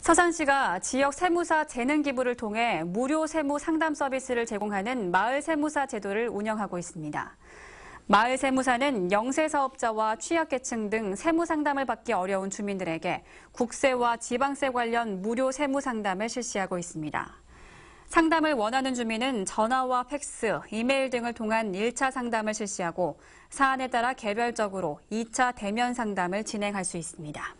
서산시가 지역 세무사 재능 기부를 통해 무료 세무 상담 서비스를 제공하는 마을 세무사 제도를 운영하고 있습니다. 마을 세무사는 영세 사업자와 취약계층 등 세무 상담을 받기 어려운 주민들에게 국세와 지방세 관련 무료 세무 상담을 실시하고 있습니다. 상담을 원하는 주민은 전화와 팩스, 이메일 등을 통한 1차 상담을 실시하고 사안에 따라 개별적으로 2차 대면 상담을 진행할 수 있습니다.